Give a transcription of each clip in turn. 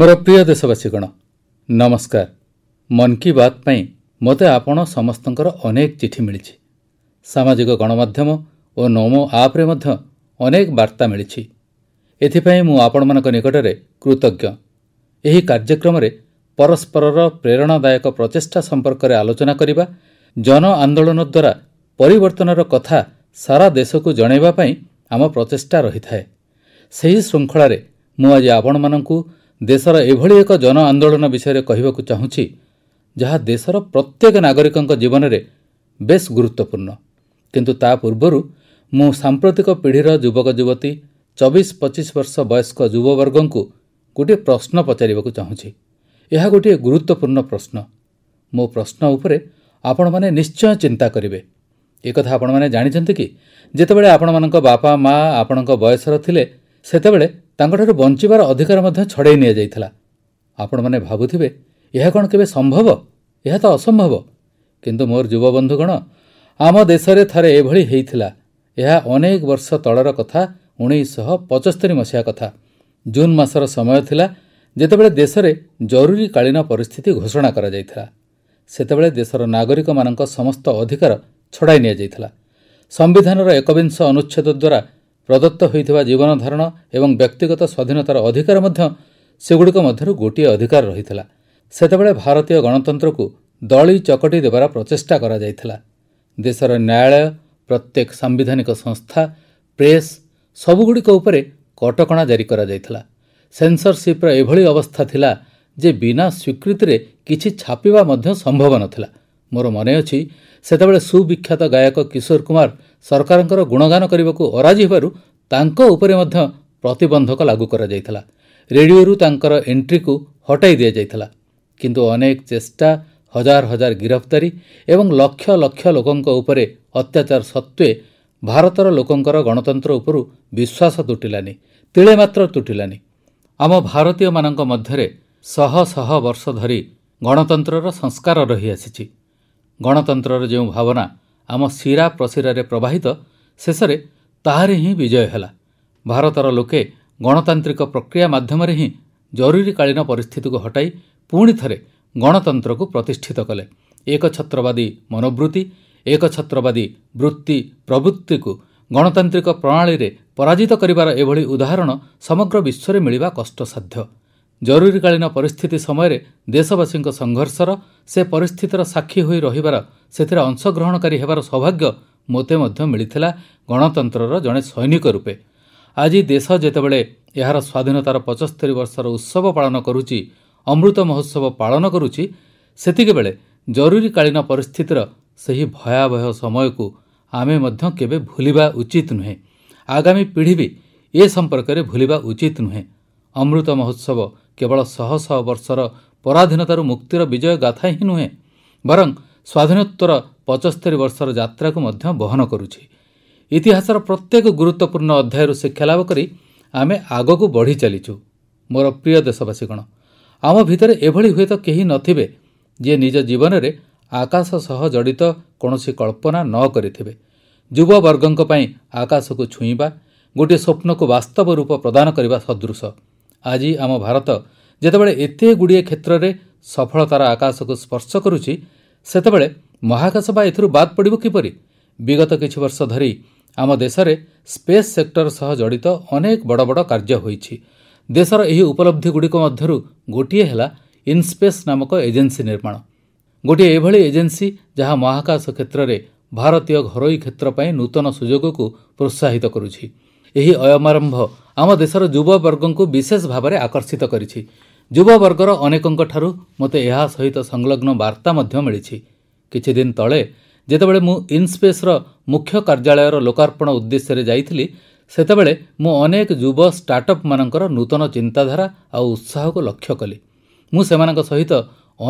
ମୋର ପ୍ରିୟ ଦେଶବାସୀଗଣ ନମସ୍କାର ମନ୍ କି ବାତ୍ ପାଇଁ ମୋତେ ଆପଣ ସମସ୍ତଙ୍କର ଅନେକ ଚିଠି ମିଳିଛି ସାମାଜିକ ଗଣମାଧ୍ୟମ ଓ ନମୋ ଆପ୍ରେ ମଧ୍ୟ ଅନେକ ବାର୍ତ୍ତା ମିଳିଛି ଏଥିପାଇଁ ମୁଁ ଆପଣମାନଙ୍କ ନିକଟରେ କୃତଜ୍ଞ ଏହି କାର୍ଯ୍ୟକ୍ରମରେ ପରସ୍ପରର ପ୍ରେରଣାଦାୟକ ପ୍ରଚେଷ୍ଟା ସମ୍ପର୍କରେ ଆଲୋଚନା କରିବା ଜନ ଆନ୍ଦୋଳନ ଦ୍ୱାରା ପରିବର୍ତ୍ତନର କଥା ସାରା ଦେଶକୁ ଜଣାଇବା ପାଇଁ ଆମ ପ୍ରଚେଷ୍ଟା ରହିଥାଏ ସେହି ଶୃଙ୍ଖଳାରେ ମୁଁ ଆଜି ଆପଣମାନଙ୍କୁ ଦେଶର ଏଭଳି ଏକ ଜନ ଆନ୍ଦୋଳନ ବିଷୟରେ କହିବାକୁ ଚାହୁଁଛି ଯାହା ଦେଶର ପ୍ରତ୍ୟେକ ନାଗରିକଙ୍କ ଜୀବନରେ ବେଶ୍ ଗୁରୁତ୍ୱପୂର୍ଣ୍ଣ କିନ୍ତୁ ତା ପୂର୍ବରୁ ମୁଁ ସାମ୍ପ୍ରତିକ ପିଢ଼ିର ଯୁବକ ଯୁବତୀ ଚବିଶ ପଚିଶ ବର୍ଷ ବୟସ୍କ ଯୁବବର୍ଗଙ୍କୁ ଗୋଟିଏ ପ୍ରଶ୍ନ ପଚାରିବାକୁ ଚାହୁଁଛି ଏହା ଗୋଟିଏ ଗୁରୁତ୍ୱପୂର୍ଣ୍ଣ ପ୍ରଶ୍ନ ମୋ ପ୍ରଶ୍ନ ଉପରେ ଆପଣମାନେ ନିଶ୍ଚୟ ଚିନ୍ତା କରିବେ ଏକଥା ଆପଣମାନେ ଜାଣିଛନ୍ତି କି ଯେତେବେଳେ ଆପଣମାନଙ୍କ ବାପା ମା' ଆପଣଙ୍କ ବୟସର ଥିଲେ ସେତେବେଳେ ତାଙ୍କଠାରୁ ବଞ୍ଚିବାର ଅଧିକାର ମଧ୍ୟ ଛଡ଼ାଇ ନିଆଯାଇଥିଲା ଆପଣମାନେ ଭାବୁଥିବେ ଏହା କ'ଣ କେବେ ସମ୍ଭବ ଏହା ତ ଅସମ୍ଭବ କିନ୍ତୁ ମୋର ଯୁବବନ୍ଧୁଗଣ ଆମ ଦେଶରେ ଥରେ ଏଭଳି ହୋଇଥିଲା ଏହା ଅନେକ ବର୍ଷ ତଳର କଥା ଉଣେଇଶହ ପଞ୍ଚସ୍ତରୀ ମସିହା କଥା ଜୁନ୍ ମାସର ସମୟ ଥିଲା ଯେତେବେଳେ ଦେଶରେ ଜରୁରୀକାଳୀନ ପରିସ୍ଥିତି ଘୋଷଣା କରାଯାଇଥିଲା ସେତେବେଳେ ଦେଶର ନାଗରିକମାନଙ୍କ ସମସ୍ତ ଅଧିକାର ଛଡ଼ାଇ ନିଆଯାଇଥିଲା ସମ୍ବିଧାନର ଏକବିଂଶ ଅନୁଚ୍ଛେଦ ଦ୍ୱାରା ପ୍ରଦତ୍ତ ହୋଇଥିବା ଜୀବନ ଧାରଣ ଏବଂ ବ୍ୟକ୍ତିଗତ ସ୍ୱାଧୀନତାର ଅଧିକାର ମଧ୍ୟ ସେଗୁଡ଼ିକ ମଧ୍ୟରୁ ଗୋଟିଏ ଅଧିକାର ରହିଥିଲା ସେତେବେଳେ ଭାରତୀୟ ଗଣତନ୍ତ୍ରକୁ ଦଳି ଚକଟି ଦେବାର ପ୍ରଚେଷ୍ଟା କରାଯାଇଥିଲା ଦେଶର ନ୍ୟାୟାଳୟ ପ୍ରତ୍ୟେକ ସାମ୍ବିଧାନିକ ସଂସ୍ଥା ପ୍ରେସ୍ ସବୁଗୁଡ଼ିକ ଉପରେ କଟକଣା ଜାରି କରାଯାଇଥିଲା ସେନ୍ସରସିପ୍ର ଏଭଳି ଅବସ୍ଥା ଥିଲା ଯେ ବିନା ସ୍ୱୀକୃତିରେ କିଛି ଛାପିବା ମଧ୍ୟ ସମ୍ଭବ ନଥିଲା ମୋର ମନେ ଅଛି ସେତେବେଳେ ସୁବିଖ୍ୟାତ ଗାୟକ କିଶୋର କୁମାର ସରକାରଙ୍କର ଗୁଣଗାନ କରିବାକୁ ଅରାଜି ହେବାରୁ ତାଙ୍କ ଉପରେ ମଧ୍ୟ ପ୍ରତିବନ୍ଧକ ଲାଗୁ କରାଯାଇଥିଲା ରେଡ଼ିଓରୁ ତାଙ୍କର ଏଣ୍ଟ୍ରିକୁ ହଟାଇ ଦିଆଯାଇଥିଲା କିନ୍ତୁ ଅନେକ ଚେଷ୍ଟା ହଜାର ହଜାର ଗିରଫଦାରୀ ଏବଂ ଲକ୍ଷ ଲକ୍ଷ ଲୋକଙ୍କ ଉପରେ ଅତ୍ୟାଚାର ସତ୍ତ୍ୱେ ଭାରତର ଲୋକଙ୍କର ଗଣତନ୍ତ୍ର ଉପରୁ ବିଶ୍ୱାସ ତୁଟିଲାନି ତିଳେ ମାତ୍ର ତୁଟିଲାନି ଆମ ଭାରତୀୟମାନଙ୍କ ମଧ୍ୟରେ ଶହ ଶହ ବର୍ଷ ଧରି ଗଣତନ୍ତ୍ରର ସଂସ୍କାର ରହିଆସିଛି ଗଣତନ୍ତ୍ରର ଯେଉଁ ଭାବନା ଆମ ଶିରା ପ୍ରଶିରାରେ ପ୍ରବାହିତ ଶେଷରେ ତାହାରି ହିଁ ବିଜୟ ହେଲା ଭାରତର ଲୋକେ ଗଣତାନ୍ତ୍ରିକ ପ୍ରକ୍ରିୟା ମାଧ୍ୟମରେ ହିଁ ଜରୁରୀକାଳୀନ ପରିସ୍ଥିତିକୁ ହଟାଇ ପୁଣି ଥରେ ଗଣତନ୍ତ୍ରକୁ ପ୍ରତିଷ୍ଠିତ କଲେ ଏକଛତ୍ରବାଦୀ ମନୋବୃତ୍ତି ଏକ ଛତ୍ରବାଦୀ ବୃତ୍ତି ପ୍ରବୃତ୍ତିକୁ ଗଣତାନ୍ତ୍ରିକ ପ୍ରଣାଳୀରେ ପରାଜିତ କରିବାର ଏଭଳି ଉଦାହରଣ ସମଗ୍ର ବିଶ୍ୱରେ ମିଳିବା କଷ୍ଟସାଧ୍ୟ ଜରୁରୀକାଳୀନ ପରିସ୍ଥିତି ସମୟରେ ଦେଶବାସୀଙ୍କ ସଂଘର୍ଷର ସେ ପରିସ୍ଥିତିର ସାକ୍ଷୀ ହୋଇ ରହିବାର ସେଥିରେ ଅଂଶଗ୍ରହଣକାରୀ ହେବାର ସୌଭାଗ୍ୟ ମୋତେ ମଧ୍ୟ ମିଳିଥିଲା ଗଣତନ୍ତ୍ରର ଜଣେ ସୈନିକ ରୂପେ ଆଜି ଦେଶ ଯେତେବେଳେ ଏହାର ସ୍ୱାଧୀନତାର ପଞ୍ଚସ୍ତରି ବର୍ଷର ଉତ୍ସବ ପାଳନ କରୁଛି ଅମୃତ ମହୋତ୍ସବ ପାଳନ କରୁଛି ସେତିକିବେଳେ ଜରୁରୀକାଳୀନ ପରିସ୍ଥିତିର ସେହି ଭୟାବହ ସମୟକୁ ଆମେ ମଧ୍ୟ କେବେ ଭୁଲିବା ଉଚିତ ନୁହେଁ ଆଗାମୀ ପିଢ଼ି ବି ଏ ସମ୍ପର୍କରେ ଭୁଲିବା ଉଚିତ ନୁହେଁ ଅମୃତ ମହୋତ୍ସବ କେବଳ ଶହ ଶହ ବର୍ଷର ପରାଧୀନତାରୁ ମୁକ୍ତିର ବିଜୟ ଗାଥା ହିଁ ନୁହେଁ ବରଂ ସ୍ୱାଧୀନତ୍ୱର ପଚସ୍ତରୀ ବର୍ଷର ଯାତ୍ରାକୁ ମଧ୍ୟ ବହନ କରୁଛି ଇତିହାସର ପ୍ରତ୍ୟେକ ଗୁରୁତ୍ୱପୂର୍ଣ୍ଣ ଅଧ୍ୟାୟରୁ ଶିକ୍ଷାଲାଭ କରି ଆମେ ଆଗକୁ ବଢ଼ି ଚାଲିଛୁ ମୋର ପ୍ରିୟ ଦେଶବାସୀଗଣ ଆମ ଭିତରେ ଏଭଳି ହୁଏତ କେହି ନଥିବେ ଯିଏ ନିଜ ଜୀବନରେ ଆକାଶ ସହ ଜଡ଼ିତ କୌଣସି କଳ୍ପନା ନ କରିଥିବେ ଯୁବବର୍ଗଙ୍କ ପାଇଁ ଆକାଶକୁ ଛୁଇଁବା ଗୋଟିଏ ସ୍ୱପ୍ନକୁ ବାସ୍ତବ ରୂପ ପ୍ରଦାନ କରିବା ସଦୃଶ ଆଜି ଆମ ଭାରତ ଯେତେବେଳେ ଏତେଗୁଡ଼ିଏ କ୍ଷେତ୍ରରେ ସଫଳତାର ଆକାଶକୁ ସ୍ପର୍ଶ କରୁଛି ସେତେବେଳେ ମହାକାଶ ବା ଏଥିରୁ ବାଦ୍ ପଡ଼ିବ କିପରି ବିଗତ କିଛି ବର୍ଷ ଧରି ଆମ ଦେଶରେ ସ୍ପେସ୍ ସେକ୍ଟର ସହ ଜଡ଼ିତ ଅନେକ ବଡ଼ ବଡ଼ କାର୍ଯ୍ୟ ହୋଇଛି ଦେଶର ଏହି ଉପଲବ୍ଧିଗୁଡ଼ିକ ମଧ୍ୟରୁ ଗୋଟିଏ ହେଲା ଇନ୍ସ୍ପେସ୍ ନାମକ ଏଜେନ୍ସି ନିର୍ମାଣ ଗୋଟିଏ ଏଭଳି ଏଜେନ୍ସି ଯାହା ମହାକାଶ କ୍ଷେତ୍ରରେ ଭାରତୀୟ ଘରୋଇ କ୍ଷେତ୍ର ପାଇଁ ନୂତନ ସୁଯୋଗକୁ ପ୍ରୋତ୍ସାହିତ କରୁଛି ଏହି ଅୟମାରମ୍ଭ ଆମ ଦେଶର ଯୁବବର୍ଗଙ୍କୁ ବିଶେଷ ଭାବରେ ଆକର୍ଷିତ କରିଛି ଯୁବବର୍ଗର ଅନେକଙ୍କଠାରୁ ମୋତେ ଏହା ସହିତ ସଂଲଗ୍ନ ବାର୍ତ୍ତା ମଧ୍ୟ ମିଳିଛି କିଛି ଦିନ ତଳେ ଯେତେବେଳେ ମୁଁ ଇନ୍ସ୍ପେସ୍ର ମୁଖ୍ୟ କାର୍ଯ୍ୟାଳୟର ଲୋକାର୍ପଣ ଉଦ୍ଦେଶ୍ୟରେ ଯାଇଥିଲି ସେତେବେଳେ ମୁଁ ଅନେକ ଯୁବ ଷ୍ଟାର୍ଟଅପ୍ମାନଙ୍କର ନୂତନ ଚିନ୍ତାଧାରା ଆଉ ଉତ୍ସାହକୁ ଲକ୍ଷ୍ୟ କଲି ମୁଁ ସେମାନଙ୍କ ସହିତ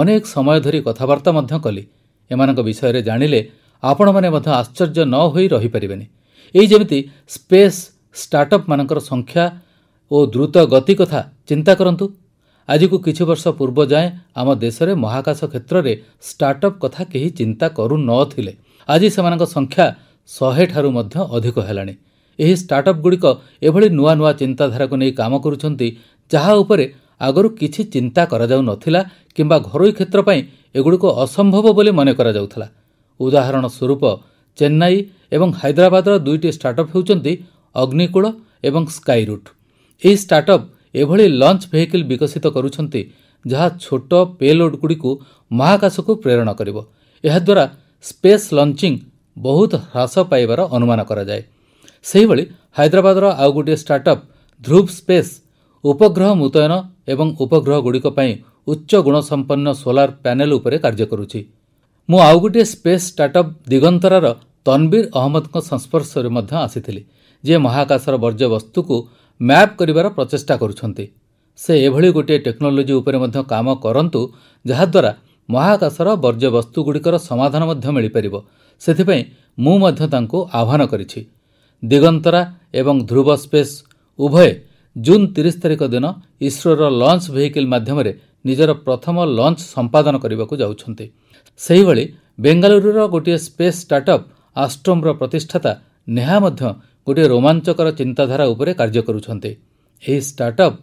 ଅନେକ ସମୟ ଧରି କଥାବାର୍ତ୍ତା ମଧ୍ୟ କଲି ଏମାନଙ୍କ ବିଷୟରେ ଜାଣିଲେ ଆପଣମାନେ ମଧ୍ୟ ଆଶ୍ଚର୍ଯ୍ୟ ନ ହୋଇ ରହିପାରିବେନି ଏଇ ଯେମିତି ସ୍ପେସ୍ ଷ୍ଟାର୍ଟଅପ୍ମାନଙ୍କର ସଂଖ୍ୟା ଓ ଦ୍ରୁତ ଗତି କଥା ଚିନ୍ତା କରନ୍ତୁ ଆଜିକୁ କିଛି ବର୍ଷ ପୂର୍ବ ଯାଏଁ ଆମ ଦେଶରେ ମହାକାଶ କ୍ଷେତ୍ରରେ ଷ୍ଟାର୍ଟଅପ୍ କଥା କେହି ଚିନ୍ତା କରୁନଥିଲେ ଆଜି ସେମାନଙ୍କ ସଂଖ୍ୟା ଶହେଠାରୁ ମଧ୍ୟ ଅଧିକ ହେଲାଣି ଏହି ଷ୍ଟାର୍ଟଅପ୍ଗୁଡ଼ିକ ଏଭଳି ନୂଆ ନୂଆ ଚିନ୍ତାଧାରାକୁ ନେଇ କାମ କରୁଛନ୍ତି ଯାହା ଉପରେ ଆଗରୁ କିଛି ଚିନ୍ତା କରାଯାଉନଥିଲା କିମ୍ବା ଘରୋଇ କ୍ଷେତ୍ର ପାଇଁ ଏଗୁଡ଼ିକୁ ଅସମ୍ଭବ ବୋଲି ମନେ କରାଯାଉଥିଲା ଉଦାହରଣ ସ୍ୱରୂପ ଚେନ୍ନାଇ ଏବଂ ହାଇଦ୍ରାବାଦର ଦୁଇଟି ଷ୍ଟାର୍ଟଅପ୍ ହେଉଛନ୍ତି ଅଗ୍ନିକୂଳ ଏବଂ ସ୍କାଇ ରୁଟ୍ ଏହି ଷ୍ଟାର୍ଟଅପ୍ ଏଭଳି ଲଞ୍ଚ ଭେହିକିଲ୍ ବିକଶିତ କରୁଛନ୍ତି ଯାହା ଛୋଟ ପେଲୋଡ଼ଗୁଡ଼ିକୁ ମହାକାଶକୁ ପ୍ରେରଣ କରିବ ଏହାଦ୍ୱାରା ସ୍ପେସ୍ ଲଞ୍ଚିଂ ବହୁତ ହ୍ରାସ ପାଇବାର ଅନୁମାନ କରାଯାଏ ସେହିଭଳି ହାଇଦ୍ରାବାଦର ଆଉ ଗୋଟିଏ ଷ୍ଟାର୍ଟଅପ୍ ଧ୍ରୁବ ସ୍ପେସ୍ ଉପଗ୍ରହ ମୁତୟନ ଏବଂ ଉପଗ୍ରହଗୁଡ଼ିକ ପାଇଁ ଉଚ୍ଚ ଗୁଣସମ୍ପନ୍ନ ସୋଲାର ପ୍ୟାନେଲ ଉପରେ କାର୍ଯ୍ୟ କରୁଛି ମୁଁ ଆଉ ଗୋଟିଏ ସ୍ପେସ୍ ଷ୍ଟାର୍ଟଅପ୍ ଦିଗନ୍ତରାର ତନବୀର ଅହମ୍ମଦଙ୍କ ସଂସ୍ପର୍ଶରେ ମଧ୍ୟ ଆସିଥିଲି ଯିଏ ମହାକାଶର ବର୍ଜ୍ୟବସ୍ତୁକୁ ମ୍ୟାପ୍ କରିବାର ପ୍ରଚେଷ୍ଟା କରୁଛନ୍ତି ସେ ଏଭଳି ଗୋଟିଏ ଟେକ୍ନୋଲୋଜି ଉପରେ ମଧ୍ୟ କାମ କରନ୍ତୁ ଯାହାଦ୍ୱାରା ମହାକାଶର ବର୍ଜ୍ୟବସ୍ତୁଗୁଡ଼ିକର ସମାଧାନ ମଧ୍ୟ ମିଳିପାରିବ ସେଥିପାଇଁ ମୁଁ ମଧ୍ୟ ତାଙ୍କୁ ଆହ୍ୱାନ କରିଛି ଦିଗନ୍ତରା ଏବଂ ଧ୍ରୁବ ସ୍ପେସ୍ ଉଭୟ ଜୁନ୍ ତିରିଶ ତାରିଖ ଦିନ ଇସ୍ରୋର ଲଞ୍ଚ ଭେହିକିଲ୍ ମାଧ୍ୟମରେ ନିଜର ପ୍ରଥମ ଲଞ୍ଚ ସମ୍ପାଦନ କରିବାକୁ ଯାଉଛନ୍ତି ସେହିଭଳି ବେଙ୍ଗାଲୁରୁର ଗୋଟିଏ ସ୍ପେସ୍ ଷ୍ଟାର୍ଟଅପ୍ ଆଷ୍ଟ୍ରୋମ୍ର ପ୍ରତିଷ୍ଠାତା ନେହା ମଧ୍ୟ ଗୋଟିଏ ରୋମାଞ୍ଚକର ଚିନ୍ତାଧାରା ଉପରେ କାର୍ଯ୍ୟ କରୁଛନ୍ତି ଏହି ଷ୍ଟାର୍ଟଅପ୍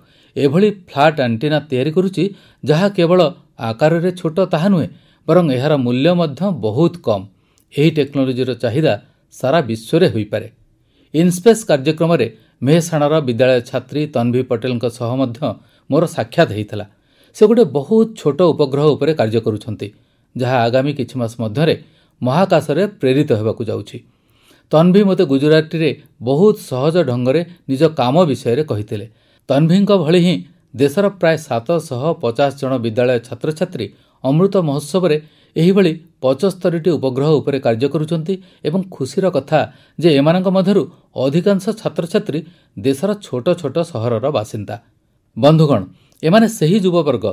ଏଭଳି ଫ୍ଲାଟ୍ ଆଣ୍ଟିନା ତିଆରି କରୁଛି ଯାହା କେବଳ ଆକାରରେ ଛୋଟ ତାହା ନୁହେଁ ବରଂ ଏହାର ମୂଲ୍ୟ ମଧ୍ୟ ବହୁତ କମ୍ ଏହି ଟେକ୍ନୋଲୋଜିର ଚାହିଦା ସାରା ବିଶ୍ୱରେ ହୋଇପାରେ ଇନ୍ସ୍ପେସ୍ କାର୍ଯ୍ୟକ୍ରମରେ ମେହେସାଣାର ବିଦ୍ୟାଳୟ ଛାତ୍ରୀ ତନ୍ଭି ପଟେଲଙ୍କ ସହ ମଧ୍ୟ ମୋର ସାକ୍ଷାତ ହୋଇଥିଲା ସେ ଗୋଟିଏ ବହୁତ ଛୋଟ ଉପଗ୍ରହ ଉପରେ କାର୍ଯ୍ୟ କରୁଛନ୍ତି ଯାହା ଆଗାମୀ କିଛି ମାସ ମଧ୍ୟରେ ମହାକାଶରେ ପ୍ରେରିତ ହେବାକୁ ଯାଉଛି ତନ୍ଭି ମୋତେ ଗୁଜରାଟିରେ ବହୁତ ସହଜ ଢଙ୍ଗରେ ନିଜ କାମ ବିଷୟରେ କହିଥିଲେ ତନ୍ଭିଙ୍କ ଭଳି ହିଁ ଦେଶର ପ୍ରାୟ ସାତଶହ ପଚାଶ ଜଣ ବିଦ୍ୟାଳୟ ଛାତ୍ରଛାତ୍ରୀ ଅମୃତ ମହୋତ୍ସବରେ ଏହିଭଳି ପଚସ୍ତରୀଟି ଉପଗ୍ରହ ଉପରେ କାର୍ଯ୍ୟ କରୁଛନ୍ତି ଏବଂ ଖୁସିର କଥା ଯେ ଏମାନଙ୍କ ମଧ୍ୟରୁ ଅଧିକାଂଶ ଛାତ୍ରଛାତ୍ରୀ ଦେଶର ଛୋଟ ଛୋଟ ସହରର ବାସିନ୍ଦା ବନ୍ଧୁଗଣ ଏମାନେ ସେହି ଯୁବବର୍ଗ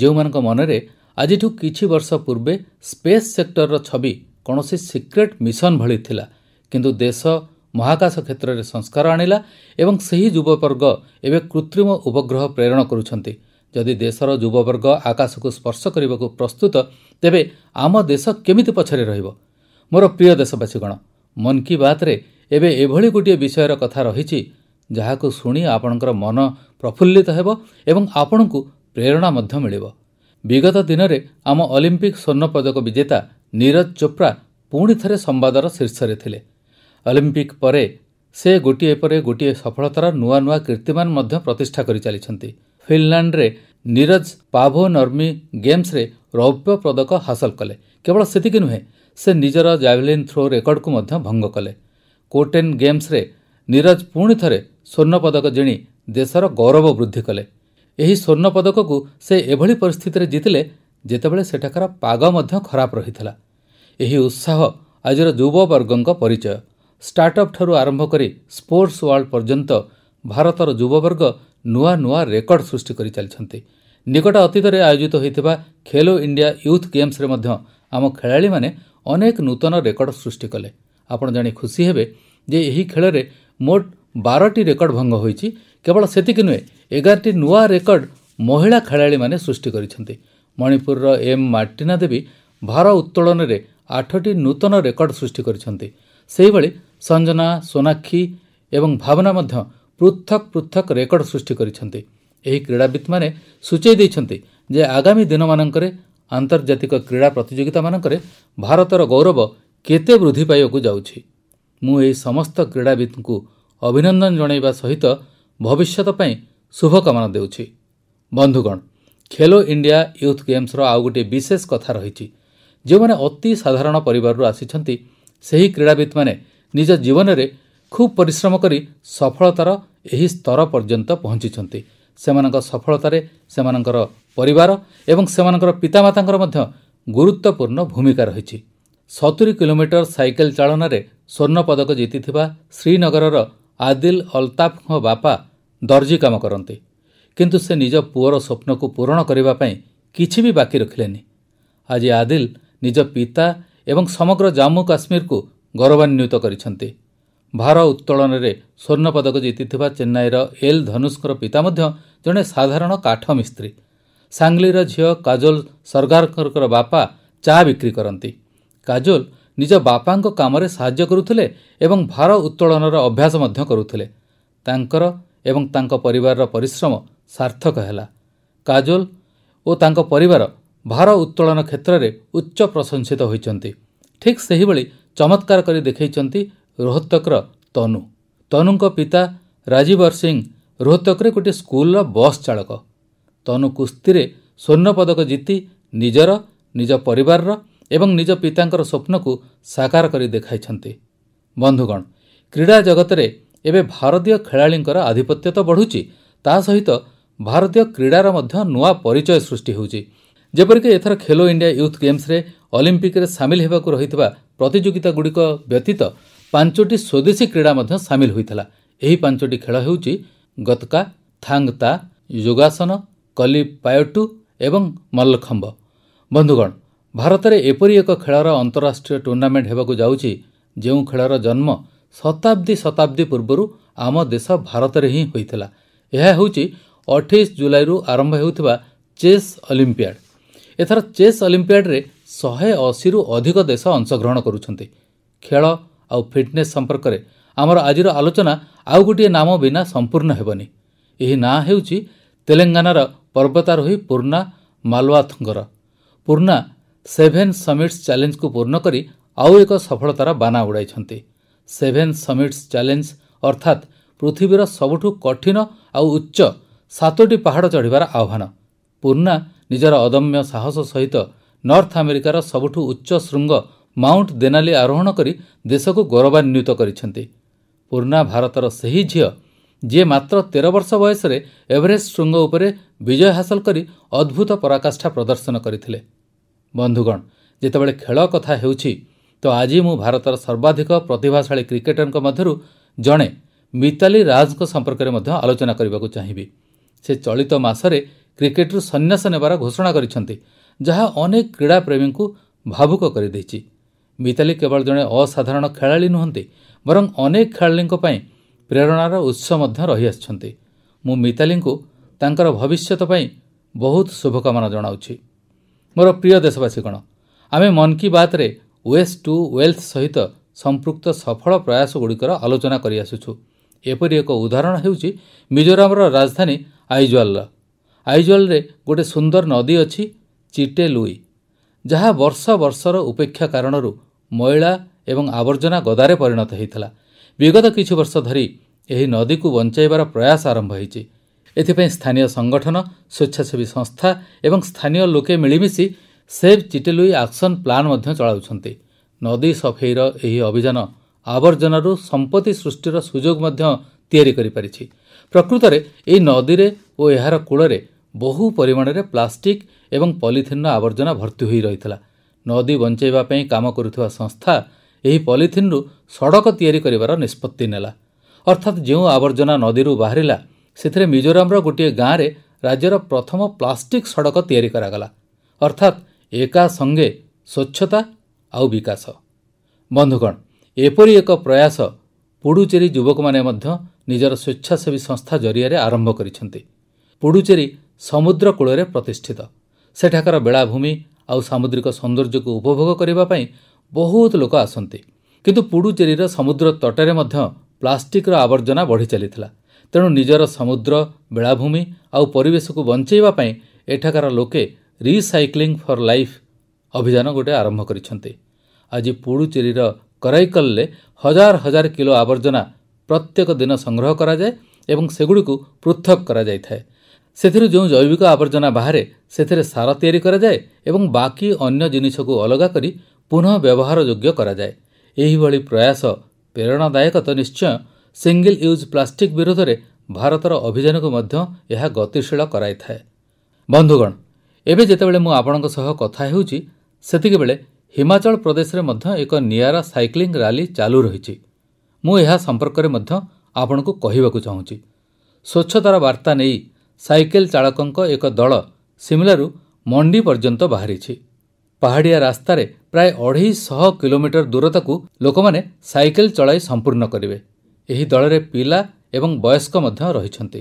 ଯେଉଁମାନଙ୍କ ମନରେ ଆଜିଠୁ କିଛି ବର୍ଷ ପୂର୍ବେ ସ୍ପେସ୍ ସେକ୍ଟରର ଛବି କୌଣସି ସିକ୍ରେଟ୍ ମିଶନ ଭଳି ଥିଲା କିନ୍ତୁ ଦେଶ ମହାକାଶ କ୍ଷେତ୍ରରେ ସଂସ୍କାର ଆଣିଲା ଏବଂ ସେହି ଯୁବବର୍ଗ ଏବେ କୃତ୍ରିମ ଉପଗ୍ରହ ପ୍ରେରଣ କରୁଛନ୍ତି ଯଦି ଦେଶର ଯୁବବର୍ଗ ଆକାଶକୁ ସ୍ପର୍ଶ କରିବାକୁ ପ୍ରସ୍ତୁତ ତେବେ ଆମ ଦେଶ କେମିତି ପଛରେ ରହିବ ମୋର ପ୍ରିୟ ଦେଶବାସୀଗଣ ମନ୍ କି ବାତ୍ରେ ଏବେ ଏଭଳି ଗୋଟିଏ ବିଷୟର କଥା ରହିଛି ଯାହାକୁ ଶୁଣି ଆପଣଙ୍କର ମନ ପ୍ରଫୁଲ୍ଲିତ ହେବ ଏବଂ ଆପଣଙ୍କୁ ପ୍ରେରଣା ମଧ୍ୟ ମିଳିବ ବିଗତ ଦିନରେ ଆମ ଅଲିମ୍ପିକ୍ ସ୍ୱର୍ଣ୍ଣପଦକ ବିଜେତା ନିରଜ ଚୋପ୍ରା ପୁଣି ଥରେ ସମ୍ବାଦର ଶୀର୍ଷରେ ଥିଲେ ଅଲିମ୍ପିକ୍ ପରେ ସେ ଗୋଟିଏ ପରେ ଗୋଟିଏ ସଫଳତାର ନୂଆ ନୂଆ କୀର୍ତ୍ତିମାନ ମଧ୍ୟ ପ୍ରତିଷ୍ଠା କରିଚାଲିଛନ୍ତି ଫିନ୍ଲାଣ୍ଡରେ ନିରଜ ପାଭୋ ନର୍ମି ଗେମ୍ସରେ ରୌପ୍ୟ ପଦକ ହାସଲ କଲେ କେବଳ ସେତିକି ନୁହେଁ ସେ ନିଜର ଜାଭେଲିନ୍ ଥ୍ରୋ ରେକର୍ଡ଼କୁ ମଧ୍ୟ ଭଙ୍ଗ କଲେ କୋଟେନ୍ ଗେମ୍ସରେ ନିରଜ ପୁଣି ଥରେ ସ୍ୱର୍ଣ୍ଣପଦକ ଜିଣି ଦେଶର ଗୌରବ ବୃଦ୍ଧି କଲେ ଏହି ସ୍ୱର୍ଣ୍ଣପଦକକୁ ସେ ଏଭଳି ପରିସ୍ଥିତିରେ ଜିତିଲେ ଯେତେବେଳେ ସେଠାକାର ପାଗ ମଧ୍ୟ ଖରାପ ରହିଥିଲା ଏହି ଉତ୍ସାହ ଆଜିର ଯୁବବର୍ଗଙ୍କ ପରିଚୟ ଷ୍ଟାର୍ଟଅପ୍ଠାରୁ ଆରମ୍ଭ କରି ସ୍ପୋର୍ଟସ୍ ୱାର୍ଲଡ ପର୍ଯ୍ୟନ୍ତ ଭାରତର ଯୁବବର୍ଗ ନୂଆ ନୂଆ ରେକର୍ଡ ସୃଷ୍ଟି କରିଚାଲିଛନ୍ତି ନିକଟ ଅତୀତରେ ଆୟୋଜିତ ହୋଇଥିବା ଖେଲୋ ଇଣ୍ଡିଆ ୟୁଥ୍ ଗେମ୍ସରେ ମଧ୍ୟ ଆମ ଖେଳାଳିମାନେ ଅନେକ ନୂତନ ରେକର୍ଡ ସୃଷ୍ଟି କଲେ ଆପଣ ଜାଣି ଖୁସି ହେବେ ଯେ ଏହି ଖେଳରେ ମୋଟ ବାରଟି ରେକର୍ଡ ଭଙ୍ଗ ହୋଇଛି କେବଳ ସେତିକି ନୁହେଁ ଏଗାରଟି ନୂଆ ରେକର୍ଡ ମହିଳା ଖେଳାଳିମାନେ ସୃଷ୍ଟି କରିଛନ୍ତି ମଣିପୁରର ଏମ୍ ମାର୍ଟିନା ଦେବୀ ଭାର ଉତ୍ତୋଳନରେ ଆଠଟି ନୂତନ ରେକର୍ଡ ସୃଷ୍ଟି କରିଛନ୍ତି ସେହିଭଳି ସଞ୍ଜନା ସୋନାକ୍ଷୀ ଏବଂ ଭାବନା ମଧ୍ୟ ପୃଥକ୍ ପୃଥକ୍ ରେକର୍ଡ ସୃଷ୍ଟି କରିଛନ୍ତି ଏହି କ୍ରୀଡ଼ାବିତ୍ମାନେ ସୂଚାଇ ଦେଇଛନ୍ତି ଯେ ଆଗାମୀ ଦିନମାନଙ୍କରେ ଆନ୍ତର୍ଜାତିକ କ୍ରୀଡ଼ା ପ୍ରତିଯୋଗିତାମାନଙ୍କରେ ଭାରତର ଗୌରବ କେତେ ବୃଦ୍ଧି ପାଇବାକୁ ଯାଉଛି ମୁଁ ଏହି ସମସ୍ତ କ୍ରୀଡ଼ାବିତ୍ଙ୍କୁ ଅଭିନନ୍ଦନ ଜଣାଇବା ସହିତ ଭବିଷ୍ୟତ ପାଇଁ ଶୁଭକାମନା ଦେଉଛି ବନ୍ଧୁଗଣ ଖେଲୋ ଇଣ୍ଡିଆ ୟୁଥ୍ ଗେମ୍ସର ଆଉ ଗୋଟିଏ ବିଶେଷ କଥା ରହିଛି ଯେଉଁମାନେ ଅତି ସାଧାରଣ ପରିବାରରୁ ଆସିଛନ୍ତି ସେହି କ୍ରୀଡ଼ାବିତ୍ମାନେ ନିଜ ଜୀବନରେ ଖୁବ୍ ପରିଶ୍ରମ କରି ସଫଳତାର ଏହି ସ୍ତର ପର୍ଯ୍ୟନ୍ତ ପହଞ୍ଚିଛନ୍ତି ସେମାନଙ୍କ ସଫଳତାରେ ସେମାନଙ୍କର ପରିବାର ଏବଂ ସେମାନଙ୍କର ପିତାମାତାଙ୍କର ମଧ୍ୟ ଗୁରୁତ୍ୱପୂର୍ଣ୍ଣ ଭୂମିକା ରହିଛି ସତୁରି କିଲୋମିଟର ସାଇକେଲ ଚାଳନାରେ ସ୍ୱର୍ଣ୍ଣ ପଦକ ଜିତିଥିବା ଶ୍ରୀନଗରର ଆଦିଲ ଅଲତାଫଙ୍କ ବାପା ଦର୍ଜି କାମ କରନ୍ତି କିନ୍ତୁ ସେ ନିଜ ପୁଅର ସ୍ୱପ୍ନକୁ ପୂରଣ କରିବା ପାଇଁ କିଛି ବି ବାକି ରଖିଲେନି ଆଜି ଆଦିଲ ନିଜ ପିତା ଏବଂ ସମଗ୍ର ଜାମ୍ମୁ କାଶ୍ମୀରକୁ ଗୌରବାନ୍ୱିତ କରିଛନ୍ତି ଭାର ଉତ୍ତୋଳନରେ ସ୍ୱର୍ଣ୍ଣପଦକ ଜିତିଥିବା ଚେନ୍ନାଇର ଏଲ୍ ଧନୁଷଙ୍କର ପିତା ମଧ୍ୟ ଜଣେ ସାଧାରଣ କାଠ ମିସ୍ତ୍ରୀ ସାଙ୍ଗଲିର ଝିଅ କାଜୋଲ ସରଗାରଙ୍କର ବାପା ଚା' ବିକ୍ରି କରନ୍ତି କାଜୋଲ ନିଜ ବାପାଙ୍କ କାମରେ ସାହାଯ୍ୟ କରୁଥିଲେ ଏବଂ ଭାର ଉତ୍ତୋଳନର ଅଭ୍ୟାସ ମଧ୍ୟ କରୁଥିଲେ ତାଙ୍କର ଏବଂ ତାଙ୍କ ପରିବାରର ପରିଶ୍ରମ ସାର୍ଥକ ହେଲା କାଜୋଲ ଓ ତାଙ୍କ ପରିବାର ଭାର ଉତ୍ତୋଳନ କ୍ଷେତ୍ରରେ ଉଚ୍ଚ ପ୍ରଶଂସିତ ହୋଇଛନ୍ତି ଠିକ୍ ସେହିଭଳି ଚମତ୍କାର କରି ଦେଖାଇଛନ୍ତି ରୋହତକର ତନୁ ତନୁଙ୍କ ପିତା ରାଜୀବର ସିଂ ରୋହତକରେ ଗୋଟିଏ ସ୍କୁଲର ବସ୍ ଚାଳକ ତନୁ କୁସ୍ତିରେ ସ୍ୱର୍ଣ୍ଣପଦକ ଜିତି ନିଜର ନିଜ ପରିବାରର ଏବଂ ନିଜ ପିତାଙ୍କର ସ୍ୱପ୍ନକୁ ସାକାର କରି ଦେଖାଇଛନ୍ତି ବନ୍ଧୁଗଣ କ୍ରୀଡ଼ା ଜଗତରେ ଏବେ ଭାରତୀୟ ଖେଳାଳିଙ୍କର ଆଧିପତ୍ୟ ତ ବଢ଼ୁଛି ତା ସହିତ ଭାରତୀୟ କ୍ରୀଡ଼ାର ମଧ୍ୟ ନୂଆ ପରିଚୟ ସୃଷ୍ଟି ହେଉଛି ଯେପରିକି ଏଥର ଖେଲୋ ଇଣ୍ଡିଆ ୟୁଥ୍ ଗେମ୍ସରେ ଅଲିମ୍ପିକ୍ରେ ସାମିଲ ହେବାକୁ ରହିଥିବା ପ୍ରତିଯୋଗିତାଗୁଡ଼ିକ ବ୍ୟତୀତ ପାଞ୍ଚଟି ସ୍ୱଦେଶୀ କ୍ରୀଡ଼ା ମଧ୍ୟ ସାମିଲ ହୋଇଥିଲା ଏହି ପାଞ୍ଚଟି ଖେଳ ହେଉଛି ଗତକା ତା ଯୋଗାସନ କଲି ପାୟଟୁ ଏବଂ ମଲ୍ଲଖମ୍ବ ବନ୍ଧୁଗଣ ଭାରତରେ ଏପରି ଏକ ଖେଳର ଅନ୍ତରାଷ୍ଟ୍ରୀୟ ଟୁର୍ଣ୍ଣାମେଣ୍ଟ ହେବାକୁ ଯାଉଛି ଯେଉଁ ଖେଳର ଜନ୍ମ ଶତାବ୍ଦୀ ଶତାବ୍ଦୀ ପୂର୍ବରୁ ଆମ ଦେଶ ଭାରତରେ ହିଁ ହୋଇଥିଲା ଏହା ହେଉଛି ଅଠେଇଶ ଜୁଲାଇରୁ ଆରମ୍ଭ ହେଉଥିବା ଚେସ୍ ଅଲିମ୍ପିଆଡ଼୍ ଏଥର ଚେସ୍ ଅଲିମ୍ପିଆଡ଼ରେ ଶହେ ଅଶୀରୁ ଅଧିକ ଦେଶ ଅଂଶଗ୍ରହଣ କରୁଛନ୍ତି ଖେଳ ଆଉ ଫିଟ୍ନେସ୍ ସମ୍ପର୍କରେ ଆମର ଆଜିର ଆଲୋଚନା ଆଉ ଗୋଟିଏ ନାମ ବିନା ସମ୍ପୂର୍ଣ୍ଣ ହେବନି ଏହି ନାଁ ହେଉଛି ତେଲେଙ୍ଗାନାର ପର୍ବତାରୋହୀ ପୂର୍ଣ୍ଣା ମାଲୱାଥଙ୍କର ପୂର୍ଣ୍ଣା ସେଭେନ୍ ସମିଟ୍ସ ଚ୍ୟାଲେଞ୍ଜକୁ ପୂର୍ଣ୍ଣ କରି ଆଉ ଏକ ସଫଳତାର ବାନା ଉଡ଼ାଇଛନ୍ତି ସେଭେନ୍ ସମିଟ୍ସ ଚ୍ୟାଲେଞ୍ଜ ଅର୍ଥାତ୍ ପୃଥିବୀର ସବୁଠୁ କଠିନ ଆଉ ଉଚ୍ଚ ସାତୋଟି ପାହାଡ଼ ଚଢ଼ିବାର ଆହ୍ୱାନ ପୂର୍ଣ୍ଣା ନିଜର ଅଦମ୍ୟ ସାହସ ସହିତ ନର୍ଥ ଆମେରିକାର ସବୁଠୁ ଉଚ୍ଚ ଶୃଙ୍ଗ ମାଉଣ୍ଟ ଦେନାଲି ଆରୋହଣ କରି ଦେଶକୁ ଗୌରବାନ୍ୱିତ କରିଛନ୍ତି ପୂର୍ଣ୍ଣା ଭାରତର ସେହି ଝିଅ ଯିଏ ମାତ୍ର ତେର ବର୍ଷ ବୟସରେ ଏଭରେଷ୍ଟ ଶୃଙ୍ଗ ଉପରେ ବିଜୟ ହାସଲ କରି ଅଦ୍ଭୁତ ପରାକାଷ୍ଠା ପ୍ରଦର୍ଶନ କରିଥିଲେ ବନ୍ଧୁଗଣ ଯେତେବେଳେ ଖେଳ କଥା ହେଉଛି ତ ଆଜି ମୁଁ ଭାରତର ସର୍ବାଧିକ ପ୍ରତିଭାଶାଳୀ କ୍ରିକେଟରଙ୍କ ମଧ୍ୟରୁ ଜଣେ ମିତାଲି ରାଜଙ୍କ ସମ୍ପର୍କରେ ମଧ୍ୟ ଆଲୋଚନା କରିବାକୁ ଚାହିଁବି ସେ ଚଳିତ ମାସରେ କ୍ରିକେଟ୍ରୁ ସନ୍ନ୍ୟାସ ନେବାର ଘୋଷଣା କରିଛନ୍ତି ଯାହା ଅନେକ କ୍ରୀଡ଼ାପ୍ରେମୀଙ୍କୁ ଭାବୁକ କରିଦେଇଛି ମିତାଲି କେବଳ ଜଣେ ଅସାଧାରଣ ଖେଳାଳି ନୁହନ୍ତି ବରଂ ଅନେକ ଖେଳାଳିଙ୍କ ପାଇଁ ପ୍ରେରଣାର ଉତ୍ସ ମଧ୍ୟ ରହିଆସିଛନ୍ତି ମୁଁ ମିତାଲିଙ୍କୁ ତାଙ୍କର ଭବିଷ୍ୟତ ପାଇଁ ବହୁତ ଶୁଭକାମନା ଜଣାଉଛି ମୋର ପ୍ରିୟ ଦେଶବାସୀ କ'ଣ ଆମେ ମନ୍ କି ବାତ୍ରେ ୱେଷ୍ଟ ଟୁ ୱେଲ୍ଥ ସହିତ ସମ୍ପୃକ୍ତ ସଫଳ ପ୍ରୟାସଗୁଡ଼ିକର ଆଲୋଚନା କରିଆସୁଛୁ ଏପରି ଏକ ଉଦାହରଣ ହେଉଛି ମିଜୋରାମର ରାଜଧାନୀ ଆଇଜ୍ୱାଲ୍ର ଆଇଜଲ୍ରେ ଗୋଟିଏ ସୁନ୍ଦର ନଦୀ ଅଛି ଚିଟେ ଲୁଇ ଯାହା ବର୍ଷ ବର୍ଷର ଉପେକ୍ଷା କାରଣରୁ ମଇଳା ଏବଂ ଆବର୍ଜନା ଗଦାରେ ପରିଣତ ହୋଇଥିଲା ବିଗତ କିଛି ବର୍ଷ ଧରି ଏହି ନଦୀକୁ ବଞ୍ଚାଇବାର ପ୍ରୟାସ ଆରମ୍ଭ ହୋଇଛି ଏଥିପାଇଁ ସ୍ଥାନୀୟ ସଂଗଠନ ସ୍ୱେଚ୍ଛାସେବୀ ସଂସ୍ଥା ଏବଂ ସ୍ଥାନୀୟ ଲୋକେ ମିଳିମିଶି ସେଭ୍ ଚିଟେଲୁଇ ଆକ୍ସନ୍ ପ୍ଲାନ୍ ମଧ୍ୟ ଚଳାଉଛନ୍ତି ନଦୀ ସଫେଇର ଏହି ଅଭିଯାନ ଆବର୍ଜନାରୁ ସମ୍ପତ୍ତି ସୃଷ୍ଟିର ସୁଯୋଗ ମଧ୍ୟ ତିଆରି କରିପାରିଛି ପ୍ରକୃତରେ ଏହି ନଦୀରେ ଓ ଏହାର କୂଳରେ ବହୁ ପରିମାଣରେ ପ୍ଲାଷ୍ଟିକ୍ ଏବଂ ପଲିଥିନ୍ର ଆବର୍ଜନା ଭର୍ତ୍ତି ହୋଇ ରହିଥିଲା ନଦୀ ବଞ୍ଚାଇବା ପାଇଁ କାମ କରୁଥିବା ସଂସ୍ଥା ଏହି ପଲିଥିନ୍ରୁ ସଡ଼କ ତିଆରି କରିବାର ନିଷ୍ପତ୍ତି ନେଲା ଅର୍ଥାତ୍ ଯେଉଁ ଆବର୍ଜନା ନଦୀରୁ ବାହାରିଲା ସେଥିରେ ମିଜୋରାମର ଗୋଟିଏ ଗାଁରେ ରାଜ୍ୟର ପ୍ରଥମ ପ୍ଲାଷ୍ଟିକ୍ ସଡ଼କ ତିଆରି କରାଗଲା ଅର୍ଥାତ୍ ଏକା ସଙ୍ଗେ ସ୍ୱଚ୍ଛତା ଆଉ ବିକାଶ ବନ୍ଧୁଗଣ ଏପରି ଏକ ପ୍ରୟାସ ପୁଡ଼ୁଚେରୀ ଯୁବକମାନେ ମଧ୍ୟ ନିଜର ସ୍ୱେଚ୍ଛାସେବୀ ସଂସ୍ଥା ଜରିଆରେ ଆରମ୍ଭ କରିଛନ୍ତି ପୁଡ଼ୁଚେରୀ ସମୁଦ୍ର କୂଳରେ ପ୍ରତିଷ୍ଠିତ ସେଠାକାର ବେଳାଭୂମି ଆଉ ସାମୁଦ୍ରିକ ସୌନ୍ଦର୍ଯ୍ୟକୁ ଉପଭୋଗ କରିବା ପାଇଁ ବହୁତ ଲୋକ ଆସନ୍ତି କିନ୍ତୁ ପୁଡ଼ୁଚେରୀର ସମୁଦ୍ର ତଟରେ ମଧ୍ୟ ପ୍ଲାଷ୍ଟିକ୍ର ଆବର୍ଜନା ବଢ଼ି ଚାଲିଥିଲା ତେଣୁ ନିଜର ସମୁଦ୍ର ବେଳାଭୂମି ଆଉ ପରିବେଶକୁ ବଞ୍ଚାଇବା ପାଇଁ ଏଠାକାର ଲୋକେ ରିସାଇକ୍ଲିଂ ଫର୍ ଲାଇଫ୍ ଅଭିଯାନ ଗୋଟିଏ ଆରମ୍ଭ କରିଛନ୍ତି ଆଜି ପୁଡ଼ୁଚେରୀର କରାଇକଲ୍ରେ ହଜାର ହଜାର କିଲୋ ଆବର୍ଜନା ପ୍ରତ୍ୟେକ ଦିନ ସଂଗ୍ରହ କରାଯାଏ ଏବଂ ସେଗୁଡ଼ିକୁ ପୃଥକ୍ କରାଯାଇଥାଏ ସେଥିରୁ ଯେଉଁ ଜୈବିକ ଆବର୍ଜନା ବାହାରେ ସେଥିରେ ସାର ତିଆରି କରାଯାଏ ଏବଂ ବାକି ଅନ୍ୟ ଜିନିଷକୁ ଅଲଗା କରି ପୁନଃ ବ୍ୟବହାର ଯୋଗ୍ୟ କରାଯାଏ ଏହିଭଳି ପ୍ରୟାସ ପ୍ରେରଣାଦାୟକ ତ ନିଶ୍ଚୟ ସିଙ୍ଗିଲ୍ ୟୁଜ୍ ପ୍ଲାଷ୍ଟିକ୍ ବିରୋଧରେ ଭାରତର ଅଭିଯାନକୁ ମଧ୍ୟ ଏହା ଗତିଶୀଳ କରାଇଥାଏ ବନ୍ଧୁଗଣ ଏବେ ଯେତେବେଳେ ମୁଁ ଆପଣଙ୍କ ସହ କଥା ହେଉଛି ସେତିକିବେଳେ ହିମାଚଳ ପ୍ରଦେଶରେ ମଧ୍ୟ ଏକ ନିଆରା ସାଇକ୍ଲିଂ ରାଲି ଚାଲୁ ରହିଛି ମୁଁ ଏହା ସମ୍ପର୍କରେ ମଧ୍ୟ ଆପଣଙ୍କୁ କହିବାକୁ ଚାହୁଁଛି ସ୍ୱଚ୍ଛତାର ବାର୍ତ୍ତା ନେଇ ସାଇକେଲ ଚାଳକଙ୍କ ଏକ ଦଳ ସିମଲାରୁ ମଣ୍ଡି ପର୍ଯ୍ୟନ୍ତ ବାହାରିଛି ପାହାଡ଼ିଆ ରାସ୍ତାରେ ପ୍ରାୟ ଅଢ଼େଇ ଶହ କିଲୋମିଟର ଦୂରତାକୁ ଲୋକମାନେ ସାଇକେଲ ଚଳାଇ ସମ୍ପୂର୍ଣ୍ଣ କରିବେ ଏହି ଦଳରେ ପିଲା ଏବଂ ବୟସ୍କ ମଧ୍ୟ ରହିଛନ୍ତି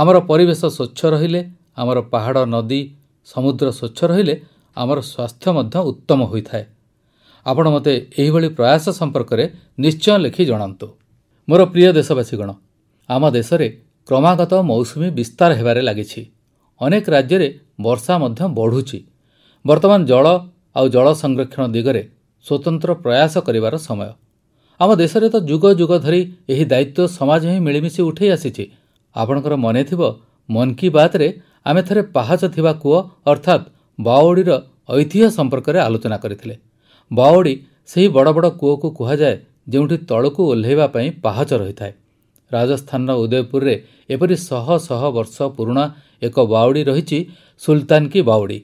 ଆମର ପରିବେଶ ସ୍ୱଚ୍ଛ ରହିଲେ ଆମର ପାହାଡ଼ ନଦୀ ସମୁଦ୍ର ସ୍ୱଚ୍ଛ ରହିଲେ ଆମର ସ୍ୱାସ୍ଥ୍ୟ ମଧ୍ୟ ଉତ୍ତମ ହୋଇଥାଏ ଆପଣ ମୋତେ ଏହିଭଳି ପ୍ରୟାସ ସମ୍ପର୍କରେ ନିଶ୍ଚୟ ଲେଖି ଜଣାନ୍ତୁ ମୋର ପ୍ରିୟ ଦେଶବାସୀଗଣ ଆମ ଦେଶରେ କ୍ରମାଗତ ମୌସୁମୀ ବିସ୍ତାର ହେବାରେ ଲାଗିଛି ଅନେକ ରାଜ୍ୟରେ ବର୍ଷା ମଧ୍ୟ ବଢ଼ୁଛି ବର୍ତ୍ତମାନ ଜଳ ଆଉ ଜଳ ସଂରକ୍ଷଣ ଦିଗରେ ସ୍ୱତନ୍ତ୍ର ପ୍ରୟାସ କରିବାର ସମୟ ଆମ ଦେଶରେ ତ ଯୁଗ ଯୁଗ ଧରି ଏହି ଦାୟିତ୍ୱ ସମାଜ ହିଁ ମିଳିମିଶି ଉଠେଇ ଆସିଛି ଆପଣଙ୍କର ମନେଥିବ ମନ୍ କି ବାତ୍ରେ ଆମେ ଥରେ ପାହାଚ ଥିବା କୂଅ ଅର୍ଥାତ୍ ବାଉଡ଼ିର ଐତିହ୍ୟ ସମ୍ପର୍କରେ ଆଲୋଚନା କରିଥିଲେ ବାଉଡ଼ି ସେହି ବଡ଼ ବଡ଼ କୂଅକୁ କୁହାଯାଏ ଯେଉଁଠି ତଳକୁ ଓହ୍ଲାଇବା ପାଇଁ ପାହାଚ ରହିଥାଏ ରାଜସ୍ଥାନର ଉଦୟପୁରରେ ଏପରି ଶହ ଶହ ବର୍ଷ ପୁରୁଣା ଏକ ବାଉଡ଼ି ରହିଛି ସୁଲତାନ କି ବାଉଡ଼ି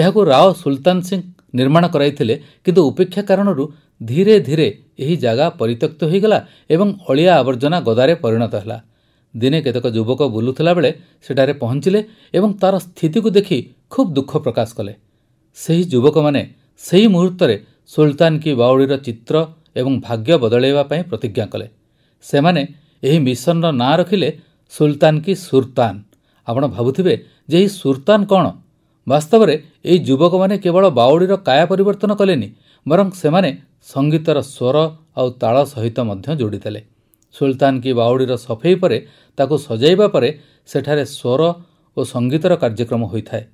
ଏହାକୁ ରାଓ ସୁଲତାନ ସିଂ ନିର୍ମାଣ କରାଇଥିଲେ କିନ୍ତୁ ଉପେକ୍ଷା କାରଣରୁ ଧୀରେ ଧୀରେ ଏହି ଜାଗା ପରିତ୍ୟକ୍ତ ହୋଇଗଲା ଏବଂ ଅଳିଆ ଆବର୍ଜନା ଗଦାରେ ପରିଣତ ହେଲା ଦିନେ କେତେକ ଯୁବକ ବୁଲୁଥିଲା ବେଳେ ସେଠାରେ ପହଞ୍ଚିଲେ ଏବଂ ତା'ର ସ୍ଥିତିକୁ ଦେଖି ଖୁବ୍ ଦୁଃଖ ପ୍ରକାଶ କଲେ ସେହି ଯୁବକମାନେ ସେହି ମୁହୂର୍ତ୍ତରେ ସୁଲତାନ କି ବାଉଡ଼ିର ଚିତ୍ର ଏବଂ ଭାଗ୍ୟ ବଦଳାଇବା ପାଇଁ ପ୍ରତିଜ୍ଞା କଲେ ସେମାନେ ଏହି ମିଶନର ନାଁ ରଖିଲେ ସୁଲତାନ କି ସୁରତାନ ଆପଣ ଭାବୁଥିବେ ଯେ ଏହି ସୁରତାନ କ'ଣ ବାସ୍ତବରେ ଏହି ଯୁବକମାନେ କେବଳ ବାଉଡ଼ିର କାୟା ପରିବର୍ତ୍ତନ କଲେନି ବରଂ ସେମାନେ ସଙ୍ଗୀତର ସ୍ୱର ଆଉ ତାଳ ସହିତ ମଧ୍ୟ ଯୋଡ଼ିଦେଲେ ସୁଲତାନ କି ବାଉଡ଼ିର ସଫେଇ ପରେ ତାକୁ ସଜାଇବା ପରେ ସେଠାରେ ସ୍ୱର ଓ ସଙ୍ଗୀତର କାର୍ଯ୍ୟକ୍ରମ ହୋଇଥାଏ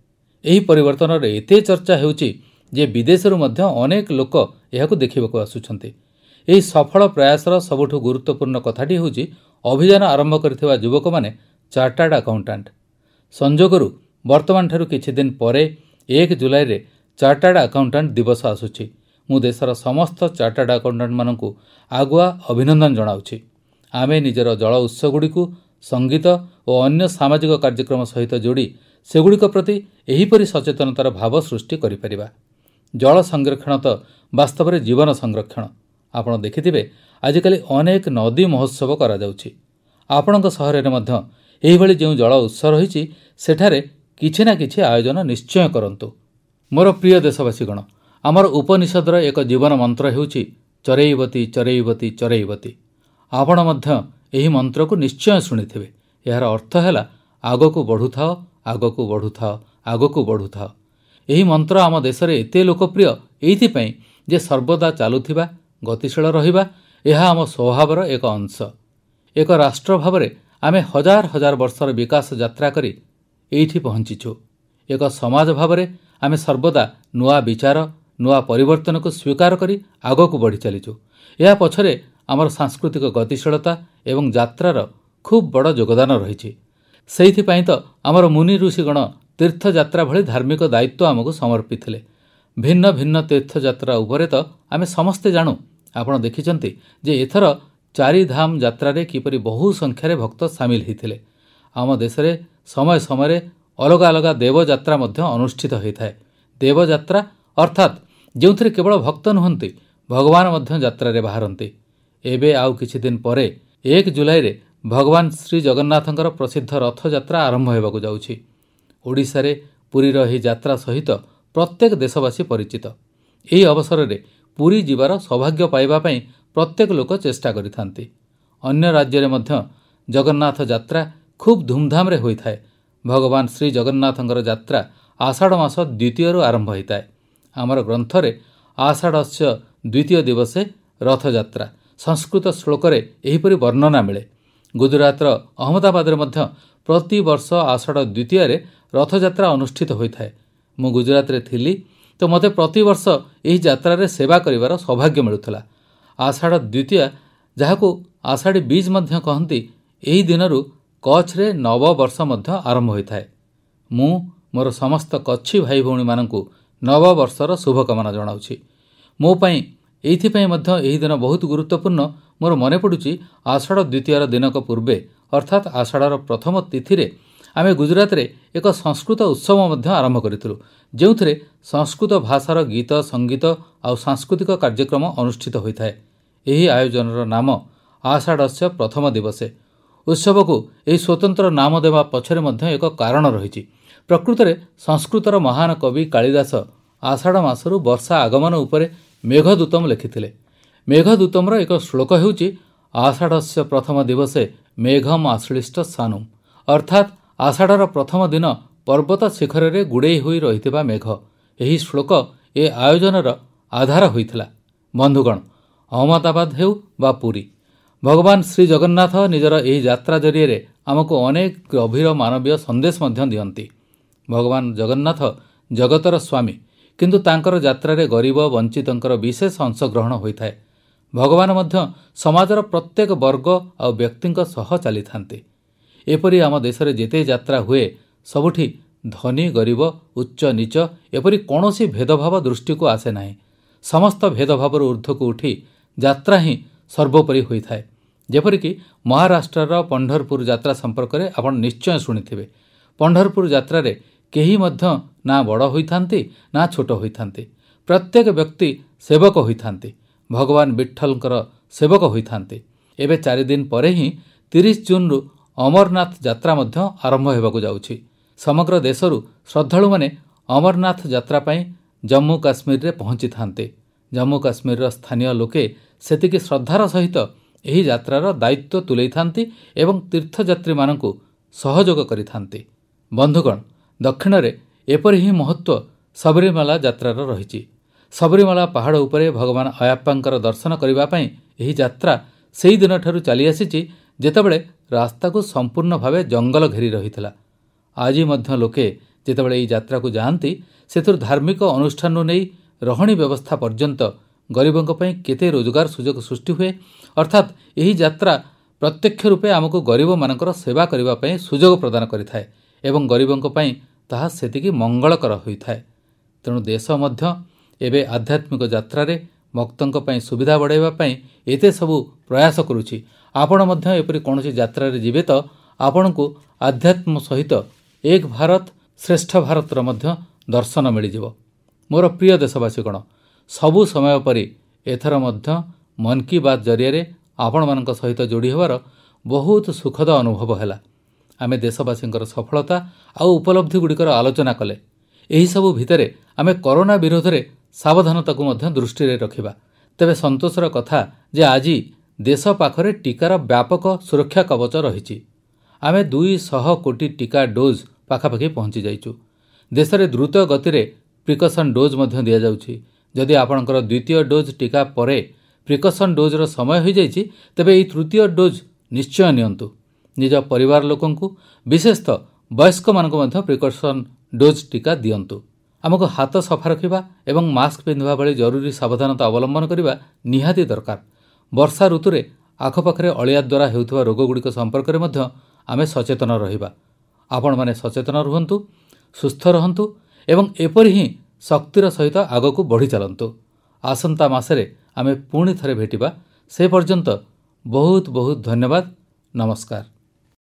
ଏହି ପରିବର୍ତ୍ତନରେ ଏତେ ଚର୍ଚ୍ଚା ହେଉଛି ଯେ ବିଦେଶରୁ ମଧ୍ୟ ଅନେକ ଲୋକ ଏହାକୁ ଦେଖିବାକୁ ଆସୁଛନ୍ତି ଏହି ସଫଳ ପ୍ରୟାସର ସବୁଠୁ ଗୁରୁତ୍ୱପୂର୍ଣ୍ଣ କଥାଟି ହେଉଛି ଅଭିଯାନ ଆରମ୍ଭ କରିଥିବା ଯୁବକମାନେ ଚାର୍ଟାର୍ଡ ଆକାଉଣ୍ଟାଣ୍ଟ ସଂଯୋଗରୁ ବର୍ତ୍ତମାନଠାରୁ କିଛି ଦିନ ପରେ ଏକ ଜୁଲାଇରେ ଚାର୍ଟାର୍ଡ ଆକାଉଣ୍ଟାଣ୍ଟ ଦିବସ ଆସୁଛି ମୁଁ ଦେଶର ସମସ୍ତ ଚାର୍ଟାର୍ଡ ଆକାଉଣ୍ଟାଣ୍ଟମାନଙ୍କୁ ଆଗୁଆ ଅଭିନନ୍ଦନ ଜଣାଉଛି ଆମେ ନିଜର ଜଳ ଉତ୍ସଗୁଡ଼ିକୁ ସଙ୍ଗୀତ ଓ ଅନ୍ୟ ସାମାଜିକ କାର୍ଯ୍ୟକ୍ରମ ସହିତ ଯୋଡ଼ି ସେଗୁଡ଼ିକ ପ୍ରତି ଏହିପରି ସଚେତନତାର ଭାବ ସୃଷ୍ଟି କରିପାରିବା ଜଳ ସଂରକ୍ଷଣ ତ ବାସ୍ତବରେ ଜୀବନ ସଂରକ୍ଷଣ ଆପଣ ଦେଖିଥିବେ ଆଜିକାଲି ଅନେକ ନଦୀ ମହୋତ୍ସବ କରାଯାଉଛି ଆପଣଙ୍କ ସହରରେ ମଧ୍ୟ ଏହିଭଳି ଯେଉଁ ଜଳ ଉତ୍ସ ରହିଛି ସେଠାରେ କିଛି ନା କିଛି ଆୟୋଜନ ନିଶ୍ଚୟ କରନ୍ତୁ ମୋର ପ୍ରିୟ ଦେଶବାସୀଗଣ ଆମର ଉପନିଷଦର ଏକ ଜୀବନ ମନ୍ତ୍ର ହେଉଛି ଚରେଇବତୀ ଚରେଇବତୀ ଚରେଇବତୀ ଆପଣ ମଧ୍ୟ ଏହି ମନ୍ତ୍ରକୁ ନିଶ୍ଚୟ ଶୁଣିଥିବେ ଏହାର ଅର୍ଥ ହେଲା ଆଗକୁ ବଢ଼ୁଥାଅ ଆଗକୁ ବଢ଼ୁଥାଅ ଆଗକୁ ବଢ଼ୁଥାଅ ଏହି ମନ୍ତ୍ର ଆମ ଦେଶରେ ଏତେ ଲୋକପ୍ରିୟ ଏଇଥିପାଇଁ ଯେ ସର୍ବଦା ଚାଲୁଥିବା ଗତିଶୀଳ ରହିବା ଏହା ଆମ ସ୍ୱଭାବର ଏକ ଅଂଶ ଏକ ରାଷ୍ଟ୍ର ଭାବରେ ଆମେ ହଜାର ହଜାର ବର୍ଷର ବିକାଶ ଯାତ୍ରା କରି ଏଇଠି ପହଞ୍ଚିଛୁ ଏକ ସମାଜ ଭାବରେ ଆମେ ସର୍ବଦା ନୂଆ ବିଚାର ନୂଆ ପରିବର୍ତ୍ତନକୁ ସ୍ୱୀକାର କରି ଆଗକୁ ବଢ଼ି ଚାଲିଛୁ ଏହା ପଛରେ ଆମର ସାଂସ୍କୃତିକ ଗତିଶୀଳତା ଏବଂ ଯାତ୍ରାର ଖୁବ୍ ବଡ଼ ଯୋଗଦାନ ରହିଛି ସେଇଥିପାଇଁ ତ ଆମର ମୁନି ଋଷିଗଣ ତୀର୍ଥଯାତ୍ରା ଭଳି ଧାର୍ମିକ ଦାୟିତ୍ୱ ଆମକୁ ସମର୍ପିଥିଲେ ଭିନ୍ନ ଭିନ୍ନ ତୀର୍ଥଯାତ୍ରା ଉପରେ ତ ଆମେ ସମସ୍ତେ ଜାଣୁ ଆପଣ ଦେଖିଛନ୍ତି ଯେ ଏଥର ଚାରିଧାମ ଯାତ୍ରାରେ କିପରି ବହୁ ସଂଖ୍ୟାରେ ଭକ୍ତ ସାମିଲ ହୋଇଥିଲେ ଆମ ଦେଶରେ ସମୟ ସମୟରେ ଅଲଗା ଅଲଗା ଦେବଯାତ୍ରା ମଧ୍ୟ ଅନୁଷ୍ଠିତ ହୋଇଥାଏ ଦେବଯାତ୍ରା ଅର୍ଥାତ୍ ଯେଉଁଥିରେ କେବଳ ଭକ୍ତ ନୁହନ୍ତି ଭଗବାନ ମଧ୍ୟ ଯାତ୍ରାରେ ବାହାରନ୍ତି ଏବେ ଆଉ କିଛି ଦିନ ପରେ ଏକ ଜୁଲାଇରେ ଭଗବାନ ଶ୍ରୀ ଜଗନ୍ନାଥଙ୍କର ପ୍ରସିଦ୍ଧ ରଥଯାତ୍ରା ଆରମ୍ଭ ହେବାକୁ ଯାଉଛି ଓଡ଼ିଶାରେ ପୁରୀର ଏହି ଯାତ୍ରା ସହିତ ପ୍ରତ୍ୟେକ ଦେଶବାସୀ ପରିଚିତ ଏହି ଅବସରରେ ପୁରୀ ଯିବାର ସୌଭାଗ୍ୟ ପାଇବା ପାଇଁ ପ୍ରତ୍ୟେକ ଲୋକ ଚେଷ୍ଟା କରିଥାନ୍ତି ଅନ୍ୟ ରାଜ୍ୟରେ ମଧ୍ୟ ଜଗନ୍ନାଥ ଯାତ୍ରା ଖୁବ୍ ଧୁମ୍ଧାମ୍ରେ ହୋଇଥାଏ ଭଗବାନ ଶ୍ରୀଜଗନ୍ନାଥଙ୍କର ଯାତ୍ରା ଆଷାଢ଼ ମାସ ଦ୍ୱିତୀୟରୁ ଆରମ୍ଭ ହୋଇଥାଏ ଆମର ଗ୍ରନ୍ଥରେ ଆଷାଢ଼ସ୍ୟ ଦ୍ୱିତୀୟ ଦିବସେ ରଥଯାତ୍ରା ସଂସ୍କୃତ ଶ୍ଳୋକରେ ଏହିପରି ବର୍ଣ୍ଣନା ମିଳେ ଗୁଜରାତର ଅହମ୍ମଦାବାଦରେ ମଧ୍ୟ ପ୍ରତିବର୍ଷ ଆଷାଢ଼ ଦ୍ୱିତୀୟରେ ରଥଯାତ୍ରା ଅନୁଷ୍ଠିତ ହୋଇଥାଏ ମୁଁ ଗୁଜରାଟରେ ଥିଲି ତ ମୋତେ ପ୍ରତିବର୍ଷ ଏହି ଯାତ୍ରାରେ ସେବା କରିବାର ସୌଭାଗ୍ୟ ମିଳୁଥିଲା ଆଷାଢ଼ ଦ୍ୱିତୀୟା ଯାହାକୁ ଆଷାଢ଼ୀ ବିଜ୍ ମଧ୍ୟ କହନ୍ତି ଏହି ଦିନରୁ କଚ୍ଛରେ ନବବର୍ଷ ମଧ୍ୟ ଆରମ୍ଭ ହୋଇଥାଏ ମୁଁ ମୋର ସମସ୍ତ କଚ୍ଛି ଭାଇ ଭଉଣୀମାନଙ୍କୁ ନବବର୍ଷର ଶୁଭକାମନା ଜଣାଉଛି ମୋ ପାଇଁ ଏଇଥିପାଇଁ ମଧ୍ୟ ଏହି ଦିନ ବହୁତ ଗୁରୁତ୍ୱପୂର୍ଣ୍ଣ ମୋର ମନେ ପଡ଼ୁଛି ଆଷାଢ଼ ଦ୍ୱିତୀୟର ଦିନକ ପୂର୍ବେ ଅର୍ଥାତ୍ ଆଷାଢ଼ର ପ୍ରଥମ ତିଥିରେ ଆମେ ଗୁଜରାତରେ ଏକ ସଂସ୍କୃତ ଉତ୍ସବ ମଧ୍ୟ ଆରମ୍ଭ କରିଥିଲୁ ଯେଉଁଥିରେ ସଂସ୍କୃତ ଭାଷାର ଗୀତ ସଙ୍ଗୀତ ଆଉ ସାଂସ୍କୃତିକ କାର୍ଯ୍ୟକ୍ରମ ଅନୁଷ୍ଠିତ ହୋଇଥାଏ ଏହି ଆୟୋଜନର ନାମ ଆଷାଢ଼ସ୍ୟ ପ୍ରଥମ ଦିବସେ ଉତ୍ସବକୁ ଏହି ସ୍ୱତନ୍ତ୍ର ନାମ ଦେବା ପଛରେ ମଧ୍ୟ ଏକ କାରଣ ରହିଛି ପ୍ରକୃତରେ ସଂସ୍କୃତର ମହାନ କବି କାଳିଦାସ ଆଷାଢ଼ ମାସରୁ ବର୍ଷା ଆଗମନ ଉପରେ ମେଘଦୂତମ ଲେଖିଥିଲେ ମେଘଦୂତମର ଏକ ଶ୍ଳୋକ ହେଉଛି ଆଷାଢ଼ସ୍ୟ ପ୍ରଥମ ଦିବସେ ମେଘମ ଆଶ୍ଳିଷ୍ଟ ସାନୁମ୍ ଅର୍ଥାତ୍ ଆଷାଢ଼ର ପ୍ରଥମ ଦିନ ପର୍ବତ ଶିଖରରେ ଗୁଡ଼େଇ ହୋଇ ରହିଥିବା ମେଘ ଏହି ଶ୍ଳୋକ ଏ ଆୟୋଜନର ଆଧାର ହୋଇଥିଲା ବନ୍ଧୁଗଣ ଅହମ୍ମଦାବାଦ ହେଉ ବା ପୁରୀ ଭଗବାନ ଶ୍ରୀଜଗନ୍ନାଥ ନିଜର ଏହି ଯାତ୍ରା ଜରିଆରେ ଆମକୁ ଅନେକ ଗଭୀର ମାନବୀୟ ସନ୍ଦେଶ ମଧ୍ୟ ଦିଅନ୍ତି ଭଗବାନ ଜଗନ୍ନାଥ ଜଗତର ସ୍ୱାମୀ କିନ୍ତୁ ତାଙ୍କର ଯାତ୍ରାରେ ଗରିବ ବଞ୍ଚିତଙ୍କର ବିଶେଷ ଅଂଶଗ୍ରହଣ ହୋଇଥାଏ ଭଗବାନ ମଧ୍ୟ ସମାଜର ପ୍ରତ୍ୟେକ ବର୍ଗ ଆଉ ବ୍ୟକ୍ତିଙ୍କ ସହ ଚାଲିଥାନ୍ତି ଏପରି ଆମ ଦେଶରେ ଯେତେ ଯାତ୍ରା ହୁଏ ସବୁଠି ଧନୀ ଗରିବ ଉଚ୍ଚ ନୀଚ ଏପରି କୌଣସି ଭେଦଭାବ ଦୃଷ୍ଟିକୁ ଆସେ ନାହିଁ ସମସ୍ତ ଭେଦଭାବରୁ ଉର୍ଦ୍ଧ୍ୱକୁ ଉଠି ଯାତ୍ରା ହିଁ ସର୍ବୋପରି ହୋଇଥାଏ ଯେପରିକି ମହାରାଷ୍ଟ୍ରର ପଣ୍ଢରପୁର ଯାତ୍ରା ସମ୍ପର୍କରେ ଆପଣ ନିଶ୍ଚୟ ଶୁଣିଥିବେ ପଣ୍ଢରପୁର ଯାତ୍ରାରେ କେହି ମଧ୍ୟ ନା ବଡ଼ ହୋଇଥାନ୍ତି ନା ଛୋଟ ହୋଇଥାନ୍ତି ପ୍ରତ୍ୟେକ ବ୍ୟକ୍ତି ସେବକ ହୋଇଥାନ୍ତି ଭଗବାନ ବିଠଲଙ୍କର ସେବକ ହୋଇଥାନ୍ତି ଏବେ ଚାରିଦିନ ପରେ ହିଁ ତିରିଶ ଜୁନ୍ରୁ ଅମରନାଥ ଯାତ୍ରା ମଧ୍ୟ ଆରମ୍ଭ ହେବାକୁ ଯାଉଛି ସମଗ୍ର ଦେଶରୁ ଶ୍ରଦ୍ଧାଳୁମାନେ ଅମରନାଥ ଯାତ୍ରା ପାଇଁ ଜମ୍ମୁ କାଶ୍ମୀରରେ ପହଞ୍ଚିଥାନ୍ତି ଜମ୍ମୁ କାଶ୍ମୀରର ସ୍ଥାନୀୟ ଲୋକେ ସେତିକି ଶ୍ରଦ୍ଧାର ସହିତ ଏହି ଯାତ୍ରାର ଦାୟିତ୍ୱ ତୁଲାଇଥାନ୍ତି ଏବଂ ତୀର୍ଥଯାତ୍ରୀମାନଙ୍କୁ ସହଯୋଗ କରିଥାନ୍ତି ବନ୍ଧୁଗଣ ଦକ୍ଷିଣରେ ଏପରି ହିଁ ମହତ୍ଵ ସବରିମାଳା ଯାତ୍ରାର ରହିଛି ସବରିମାଳା ପାହାଡ଼ ଉପରେ ଭଗବାନ ଅୟାପ୍ପାଙ୍କର ଦର୍ଶନ କରିବା ପାଇଁ ଏହି ଯାତ୍ରା ସେହିଦିନଠାରୁ ଚାଲିଆସିଛି ଯେତେବେଳେ ରାସ୍ତାକୁ ସମ୍ପୂର୍ଣ୍ଣ ଭାବେ ଜଙ୍ଗଲ ଘେରି ରହିଥିଲା ଆଜି ମଧ୍ୟ ଲୋକେ ଯେତେବେଳେ ଏହି ଯାତ୍ରାକୁ ଯାଆନ୍ତି ସେଥିରୁ ଧାର୍ମିକ ଅନୁଷ୍ଠାନରୁ ନେଇ ରହଣି ବ୍ୟବସ୍ଥା ପର୍ଯ୍ୟନ୍ତ ଗରିବଙ୍କ ପାଇଁ କେତେ ରୋଜଗାର ସୁଯୋଗ ସୃଷ୍ଟି ହୁଏ ଅର୍ଥାତ୍ ଏହି ଯାତ୍ରା ପ୍ରତ୍ୟକ୍ଷ ରୂପେ ଆମକୁ ଗରିବମାନଙ୍କର ସେବା କରିବା ପାଇଁ ସୁଯୋଗ ପ୍ରଦାନ କରିଥାଏ ଏବଂ ଗରିବଙ୍କ ପାଇଁ ତାହା ସେତିକି ମଙ୍ଗଳକର ହୋଇଥାଏ ତେଣୁ ଦେଶ ମଧ୍ୟ ଏବେ ଆଧ୍ୟାତ୍ମିକ ଯାତ୍ରାରେ ଭକ୍ତଙ୍କ ପାଇଁ ସୁବିଧା ବଢ଼ାଇବା ପାଇଁ ଏତେ ସବୁ ପ୍ରୟାସ କରୁଛି ଆପଣ ମଧ୍ୟ ଏପରି କୌଣସି ଯାତ୍ରାରେ ଯିବେ ତ ଆପଣଙ୍କୁ ଆଧ୍ୟାତ୍ମ ସହିତ ଏକ ଭାରତ ଶ୍ରେଷ୍ଠ ଭାରତର ମଧ୍ୟ ଦର୍ଶନ ମିଳିଯିବ ମୋର ପ୍ରିୟ ଦେଶବାସୀ କ'ଣ ସବୁ ସମୟ ପରି ଏଥର ମଧ୍ୟ ମନ୍ କି ବାତ୍ ଜରିଆରେ ଆପଣମାନଙ୍କ ସହିତ ଯୋଡ଼ି ହେବାର ବହୁତ ସୁଖଦ ଅନୁଭବ ହେଲା ଆମେ ଦେଶବାସୀଙ୍କର ସଫଳତା ଆଉ ଉପଲବ୍ଧିଗୁଡ଼ିକର ଆଲୋଚନା କଲେ ଏହିସବୁ ଭିତରେ ଆମେ କରୋନା ବିରୋଧରେ ସାବଧାନତାକୁ ମଧ୍ୟ ଦୃଷ୍ଟିରେ ରଖିବା ତେବେ ସନ୍ତୋଷର କଥା ଯେ ଆଜି ଦେଶ ପାଖରେ ଟିକାର ବ୍ୟାପକ ସୁରକ୍ଷା କବଚ ରହିଛି ଆମେ ଦୁଇଶହ କୋଟି ଟିକା ଡୋଜ୍ ପାଖାପାଖି ପହଞ୍ଚିଯାଇଛୁ ଦେଶରେ ଦ୍ରୁତ ଗତିରେ ପ୍ରିକସନ୍ ଡୋଜ୍ ମଧ୍ୟ ଦିଆଯାଉଛି ଯଦି ଆପଣଙ୍କର ଦ୍ୱିତୀୟ ଡୋଜ୍ ଟିକା ପରେ ପ୍ରିକସନ୍ ଡୋଜ୍ର ସମୟ ହୋଇଯାଇଛି ତେବେ ଏହି ତୃତୀୟ ଡୋଜ୍ ନିଶ୍ଚୟ ନିଅନ୍ତୁ ନିଜ ପରିବାର ଲୋକଙ୍କୁ ବିଶେଷତଃ ବୟସ୍କମାନଙ୍କୁ ମଧ୍ୟ ପ୍ରିକସନ୍ ଡୋଜ୍ ଟିକା ଦିଅନ୍ତୁ ଆମକୁ ହାତ ସଫା ରଖିବା ଏବଂ ମାସ୍କ ପିନ୍ଧିବା ଭଳି ଜରୁରୀ ସାବଧାନତା ଅବଲମ୍ବନ କରିବା ନିହାତି ଦରକାର ବର୍ଷା ଋତୁରେ ଆଖପାଖରେ ଅଳିଆ ଦ୍ୱାରା ହେଉଥିବା ରୋଗଗୁଡ଼ିକ ସମ୍ପର୍କରେ ମଧ୍ୟ ଆମେ ସଚେତନ ରହିବା ଆପଣମାନେ ସଚେତନ ରୁହନ୍ତୁ ସୁସ୍ଥ ରହନ୍ତୁ ଏବଂ ଏପରି ହିଁ ଶକ୍ତିର ସହିତ ଆଗକୁ ବଢ଼ି ଚାଲନ୍ତୁ ଆସନ୍ତା ମାସରେ ଆମେ ପୁଣି ଥରେ ଭେଟିବା ସେ ପର୍ଯ୍ୟନ୍ତ ବହୁତ ବହୁତ ଧନ୍ୟବାଦ ନମସ୍କାର